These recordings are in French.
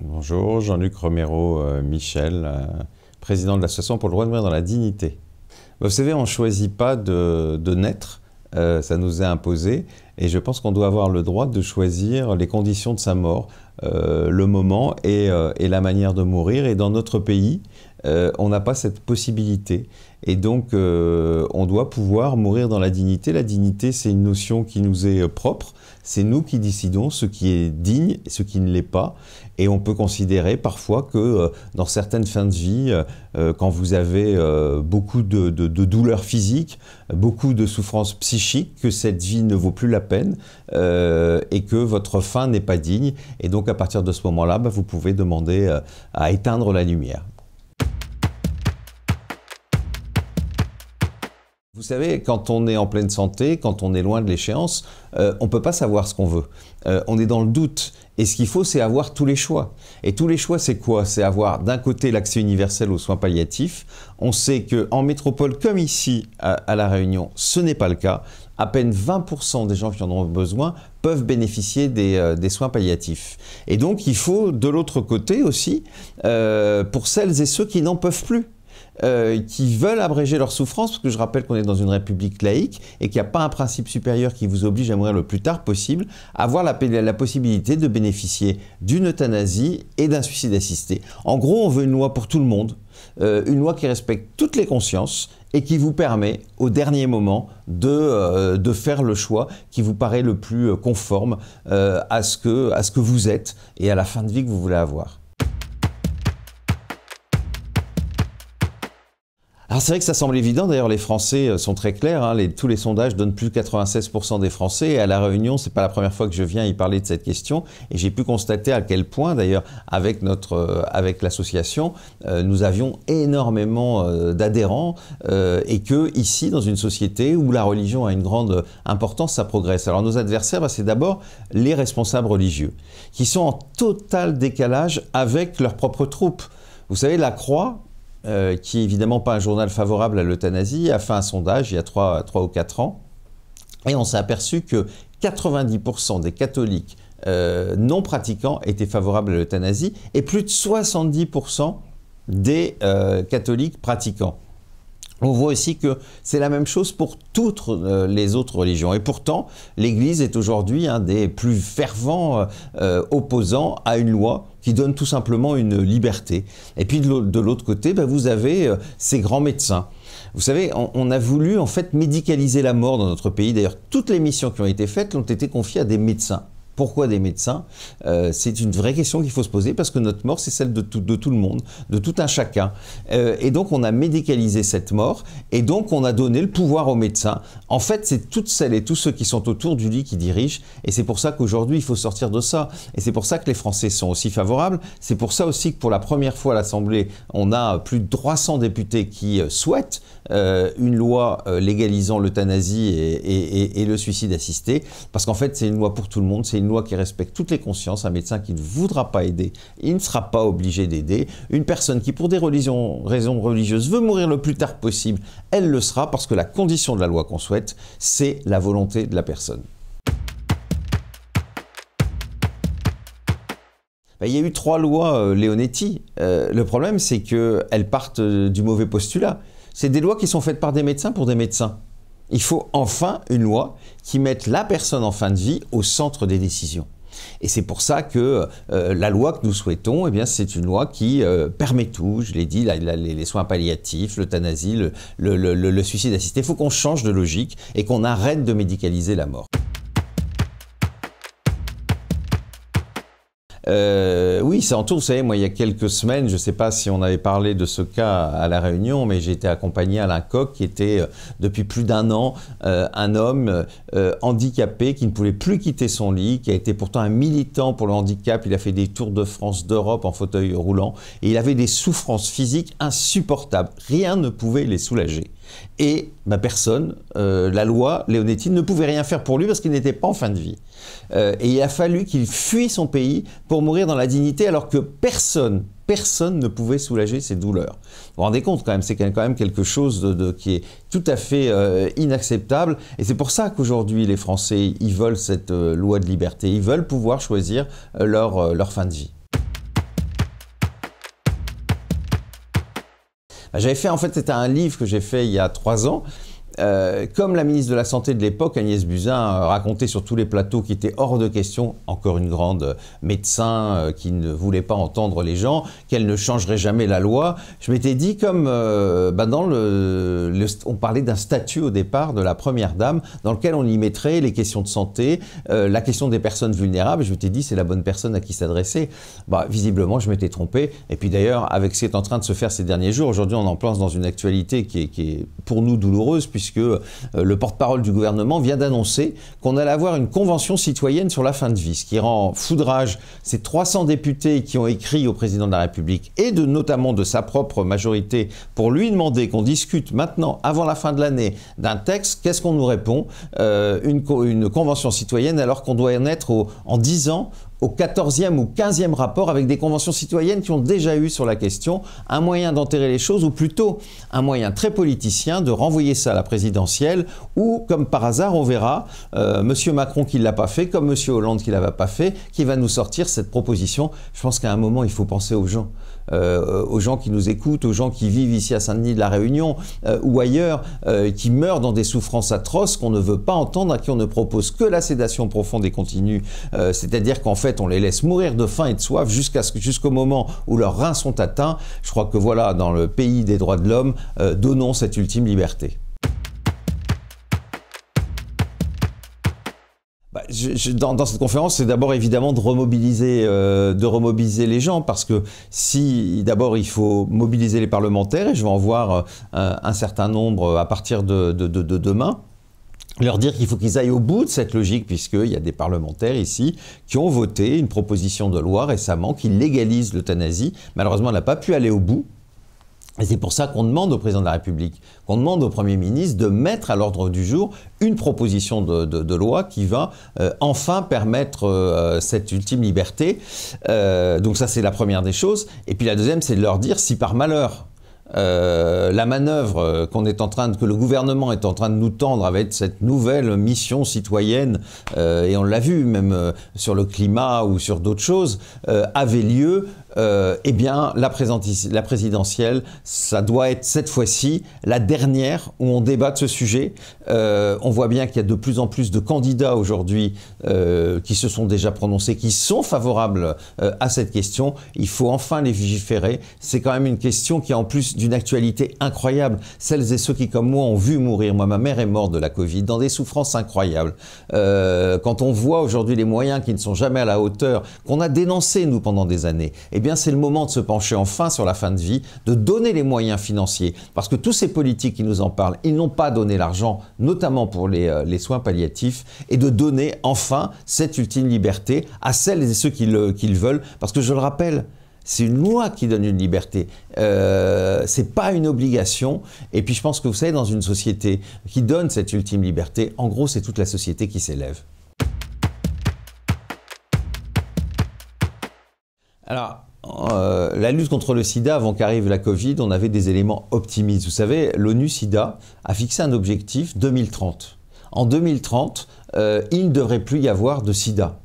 Bonjour, Jean-Luc Romero euh, Michel, euh, président de l'Association pour le droit de mourir dans la dignité. Vous savez, on ne choisit pas de, naître, euh, ça nous est imposé, et je pense qu'on doit avoir le droit de choisir les conditions de sa mort, le moment et, la manière de mourir. Et dans notre pays, euh, on n'a pas cette possibilité. Et donc, euh, on doit pouvoir mourir dans la dignité. La dignité, c'est une notion qui nous est euh, propre. C'est nous qui décidons ce qui est digne et ce qui ne l'est pas. Et on peut considérer parfois que dans certaines fins de vie, quand vous avez beaucoup de, douleurs physiques, beaucoup de souffrances psychiques, que cette vie ne vaut plus la peine et que votre fin n'est pas digne. Et donc, à partir de ce moment-là, bah, vous pouvez demander à éteindre la lumière. Vous savez, quand on est en pleine santé, quand on est loin de l'échéance, euh, on peut pas savoir ce qu'on veut. Euh, on est dans le doute. Et ce qu'il faut, c'est avoir tous les choix. Et tous les choix, c'est quoi C'est avoir d'un côté l'accès universel aux soins palliatifs. On sait qu'en métropole comme ici, à, La Réunion, ce n'est pas le cas. À peine 20% des gens qui en ont besoin peuvent bénéficier des, euh, des soins palliatifs. Et donc, il faut de l'autre côté aussi, pour celles et ceux qui n'en peuvent plus. Euh, qui veulent abréger leur souffrance, parce que je rappelle qu'on est dans une république laïque et qu'il n'y a pas un principe supérieur qui vous oblige à mourir le plus tard possible, avoir la, possibilité de bénéficier d'une euthanasie et d'un suicide assisté. En gros, on veut une loi pour tout le monde, euh, une loi qui respecte toutes les consciences et qui vous permet, au dernier moment, de, euh, faire le choix qui vous paraît le plus conforme à ce que vous êtes et à la fin de vie que vous voulez avoir. Alors c'est vrai que ça semble évident, d'ailleurs les Français euh, sont très clairs, hein. tous les sondages donnent plus de 96% des Français, et à la Réunion, c'est pas la première fois que je viens y parler de cette question, et j'ai pu constater à quel point, d'ailleurs, avec, notre, euh, avec l'association, euh, nous avions énormément d'adhérents, et que ici, dans une société où la religion a une grande importance, ça progresse. Alors nos adversaires, bah, c'est d'abord les responsables religieux, qui sont en total décalage avec leurs propres troupes. Vous savez, la croix, euh, qui n'est évidemment pas un journal favorable à l'euthanasie, a fait un sondage il y a 3, ou 4 ans, et on s'est aperçu que 90% des catholiques euh, non pratiquants étaient favorables à l'euthanasie, et plus de 70% des euh, catholiques pratiquants. On voit aussi que c'est la même chose pour toutes les autres religions. Et pourtant, l'Église est aujourd'hui un des plus fervents opposants à une loi qui donne tout simplement une liberté. Et puis de l'autre côté, ben, vous avez euh, ces grands médecins. Vous savez, on, a voulu en fait médicaliser la mort dans notre pays. D'ailleurs, toutes les missions qui ont été faites ont été confiées à des médecins. Pourquoi des médecins euh, C'est une vraie question qu'il faut se poser parce que notre mort, c'est celle de tout, le monde, de tout un chacun. Euh, et donc, on a médicalisé cette mort et donc on a donné le pouvoir aux médecins. En fait, c'est toutes celles et tous ceux qui sont autour du lit qui dirigent. Et c'est pour ça qu'aujourd'hui, il faut sortir de ça. Et c'est pour ça que les Français sont aussi favorables. C'est pour ça aussi que pour la première fois à l'Assemblée, on a plus de 300 députés qui euh, souhaitent une loi légalisant l'euthanasie et, le suicide assisté. Parce qu'en fait, c'est une loi pour tout le monde une loi qui respecte toutes les consciences, un médecin qui ne voudra pas aider, il ne sera pas obligé d'aider. Une personne qui, pour des raisons religieuses, veut mourir le plus tard possible, elle le sera parce que la condition de la loi qu'on souhaite, c'est la volonté de la personne. Ben, il y a eu trois lois euh, Leonetti. Euh, le problème, c'est qu'elles partent euh, du mauvais postulat. C'est des lois qui sont faites par des médecins pour des médecins. Il faut enfin une loi qui mette la personne en fin de vie au centre des décisions. Et c'est pour ça que euh, la loi que nous souhaitons, eh c'est une loi qui euh, permet tout. Je l'ai dit, les soins palliatifs, l'euthanasie, le suicide assisté. Il faut qu'on change de logique et qu'on arrête de médicaliser la mort. Euh, oui, en entoure. Vous savez, moi, il y a quelques semaines, je ne sais pas si on avait parlé de ce cas à La Réunion, mais j'ai été accompagné à Alain Coq, qui était euh, depuis plus d'un an euh, un homme euh, handicapé qui ne pouvait plus quitter son lit, qui a été pourtant un militant pour le handicap. Il a fait des tours de France, d'Europe en fauteuil roulant, et il avait des souffrances physiques insupportables. Rien ne pouvait les soulager. Et ma bah, personne, la loi Léonetti, ne pouvait rien faire pour lui parce qu'il n'était pas en fin de vie. Euh, et il a fallu qu'il fuit son pays pour mourir dans la dignité alors que personne, personne ne pouvait soulager ses douleurs. Vous vous rendez compte quand même, c'est quand même quelque chose qui est tout à fait euh, inacceptable. Et c'est pour ça qu'aujourd'hui les Français, ils veulent cette euh, loi de liberté, ils veulent pouvoir choisir leur, leur fin de vie. Bah, j'avais fait, en fait, c'était un livre que j'ai fait il y a trois ans euh, comme la ministre de la Santé de l'époque, Agnès Buzyn, euh, racontait sur tous les plateaux qu'il était hors de question, encore une grande euh, médecin qui ne voulait pas entendre les gens, qu'elle ne changerait jamais la loi, je m'étais dit comme bah, dans le, on parlait d'un statut au départ de la première dame dans lequel on y mettrait les questions de santé, la question des personnes vulnérables. Je m'étais dit c'est la bonne personne à qui s'adresser. Bah, visiblement je m'étais trompé. Et puis d'ailleurs avec ce qui est en train de se faire ces derniers jours, aujourd'hui on en place dans une actualité qui est, qui est pour nous douloureuse puisque puisque euh, le porte-parole du gouvernement vient d'annoncer qu'on allait avoir une convention citoyenne sur la fin de vie, ce qui rend foudrage ces 300 députés qui ont écrit au président de la République et de, notamment de sa propre majorité pour lui demander qu'on discute maintenant, avant la fin de l'année, d'un texte. Qu'est-ce qu'on nous répond euh, une, convention citoyenne alors qu'on doit en être en 10 ans au 14e ou 15e rapport avec des conventions citoyennes qui ont déjà eu sur la question un moyen d'enterrer les choses, ou plutôt un moyen très politicien de renvoyer ça à la présidentielle, ou comme par hasard, on verra M. Euh, Monsieur Macron qui ne l'a pas fait, comme M. Hollande qui ne l'a pas fait, qui va nous sortir cette proposition. Je pense qu'à un moment, il faut penser aux gens. Euh, aux gens qui nous écoutent, aux gens qui vivent ici à Saint-Denis de la Réunion euh, ou ailleurs, euh, qui meurent dans des souffrances atroces qu'on ne veut pas entendre, à qui on ne propose que la sédation profonde et continue. C'est-à-dire qu'en fait, on les laisse mourir de faim et de soif jusqu'à ce, jusqu'au moment où leurs reins sont atteints. Je crois que voilà, dans le pays des droits de l'homme, donnons cette ultime liberté. Bah, dans, cette conférence, c'est d'abord évidemment de remobiliser, euh, de remobiliser les gens, parce que si d'abord il faut mobiliser les parlementaires, et je vais en voir euh, un certain nombre euh, à partir de, de demain, leur dire qu'il faut qu'ils aillent au bout de cette logique, puisqu'il y a des parlementaires ici qui ont voté une proposition de loi récemment qui légalise l'euthanasie. Malheureusement, elle n'a pas pu aller au bout. Et c'est pour ça qu'on demande au président de la République, qu'on demande au Premier ministre de mettre à l'ordre du jour une proposition de, loi qui va euh, enfin permettre euh, cette ultime liberté. Euh, donc ça, c'est la première des choses. Et puis la deuxième, c'est de leur dire si par malheur, la manœuvre qu'on est en train que le gouvernement est en train de nous tendre avec cette nouvelle mission citoyenne, et on l'a vu même sur le climat ou sur d'autres choses, avait lieu euh, eh bien, la, présidentielle, ça doit être cette fois-ci la dernière où on débat de ce sujet. Euh, on voit bien qu'il y a de plus en plus de candidats aujourd'hui euh, qui se sont déjà prononcés, qui sont favorables à cette question. Il faut enfin les vigiférer. C'est quand même une question qui a en plus d'une actualité incroyable. Celles et ceux qui, comme moi, ont vu mourir. Moi, ma mère est morte de la Covid, dans des souffrances incroyables. quand on voit aujourd'hui les moyens qui ne sont jamais à la hauteur, qu'on a dénoncé, nous, pendant des années, eh c'est le moment de se pencher enfin sur la fin de vie, de donner les moyens financiers, parce que tous ces politiques qui nous en parlent, ils n'ont pas donné l'argent, notamment pour les, euh, soins palliatifs, et de donner enfin cette ultime liberté à celles et ceux qui le, veulent, parce que je le rappelle, c'est une loi qui donne une liberté. Euh, c'est pas une obligation. Et puis je pense que vous savez, dans une société qui donne cette ultime liberté, en gros, c'est toute la société qui s'élève. Alors, euh, la lutte contre le sida, avant qu'arrive la Covid, on avait des éléments optimistes. Vous savez, l'ONU SIDA a fixé un objectif 2030. En 2030, euh, il ne devrait plus y avoir de sida.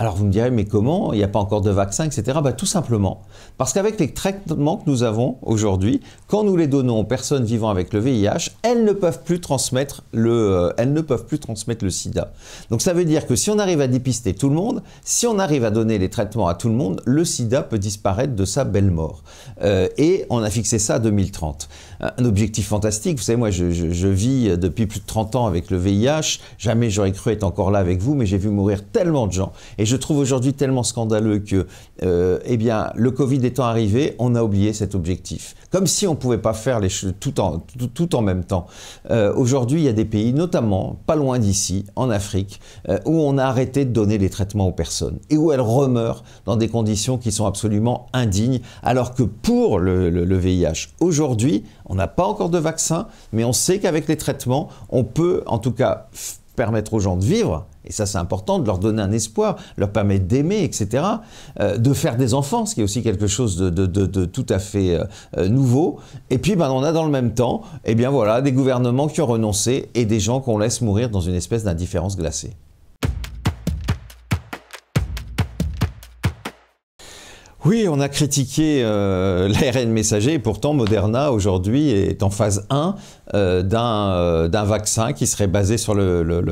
Alors vous me direz, mais comment Il n'y a pas encore de vaccin, etc. Bah, tout simplement. Parce qu'avec les traitements que nous avons aujourd'hui, quand nous les donnons aux personnes vivant avec le VIH, elles ne peuvent plus transmettre le, euh, elles ne peuvent plus transmettre le sida. Donc ça veut dire que si on arrive à dépister tout le monde, si on arrive à donner les traitements à tout le monde, le sida peut disparaître de sa belle mort. Euh, et on a fixé ça à 2030. Un objectif fantastique. Vous savez, moi, je, vis euh, depuis plus de 30 ans avec le VIH. Jamais j'aurais cru être encore là avec vous, mais j'ai vu mourir tellement de gens. Et je trouve aujourd'hui tellement scandaleux que, euh, eh bien, le Covid étant arrivé, on a oublié cet objectif. Comme si on ne pouvait pas faire les choses tout en, tout, en même temps. Euh, aujourd'hui, il y a des pays, notamment pas loin d'ici, en Afrique, euh, où on a arrêté de donner les traitements aux personnes et où elles remeurent dans des conditions qui sont absolument indignes, alors que pour le VIH, aujourd'hui, on n'a pas encore de vaccin, mais on sait qu'avec les traitements, on peut en tout cas permettre aux gens de vivre et ça c'est important, de leur donner un espoir, leur permettre d'aimer, etc., euh, de faire des enfants, ce qui est aussi quelque chose de, tout à fait euh, euh, nouveau. Et puis ben, on a dans le même temps, eh bien voilà, des gouvernements qui ont renoncé et des gens qu'on laisse mourir dans une espèce d'indifférence glacée. Oui, on a critiqué l'ARN messager et pourtant Moderna aujourd'hui est en phase 1 euh, euh, d'un vaccin qui serait basé sur, le,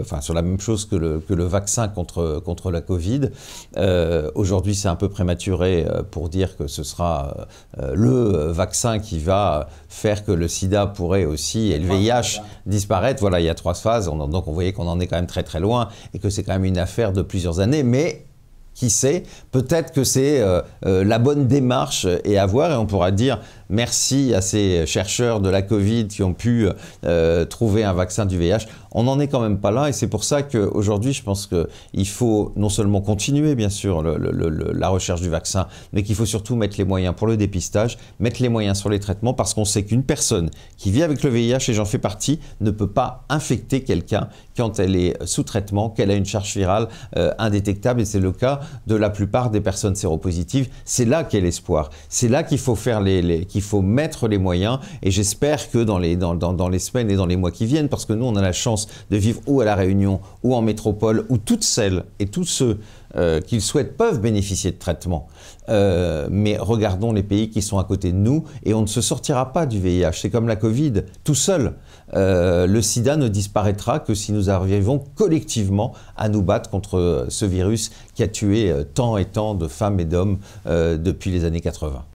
enfin, sur la même chose que le, que vaccin contre, contre la Covid. Euh, aujourd'hui, c'est un peu prématuré pour dire que ce sera le vaccin qui va faire que le sida pourrait aussi, et le VIH, hein. disparaître. Voilà, il y a trois phases, donc on voyait qu'on en est quand même très très loin et que c'est quand même une affaire de plusieurs années. Mais qui sait Peut-être que c'est euh, euh, la bonne démarche et à et on pourra dire merci à ces chercheurs de la Covid qui ont pu euh, trouver un vaccin du VIH on n'en est quand même pas là et c'est pour ça qu'aujourd'hui, je pense qu'il faut non seulement continuer, bien sûr, la recherche du vaccin, mais qu'il faut surtout mettre les moyens pour le dépistage, mettre les moyens sur les traitements parce qu'on sait qu'une personne qui vit avec le VIH, et j'en fais partie, ne peut pas infecter quelqu'un quand elle est sous traitement, qu'elle a une charge virale euh, indétectable et c'est le cas de la plupart des personnes séropositives. C'est là qu'est l'espoir. C'est là qu'il faut faire les, qu'il faut mettre les moyens et j'espère que dans les, dans, dans les semaines et dans les mois qui viennent, parce que nous on a la chance de vivre ou à La Réunion ou en métropole, où toutes celles et tous ceux euh, qu'ils souhaitent peuvent bénéficier de traitement. Euh, mais regardons les pays qui sont à côté de nous et on ne se sortira pas du VIH. C'est comme la Covid, tout seul. Euh, le sida ne disparaîtra que si nous arrivons collectivement à nous battre contre ce virus qui a tué tant et tant de femmes et d'hommes depuis les années 80.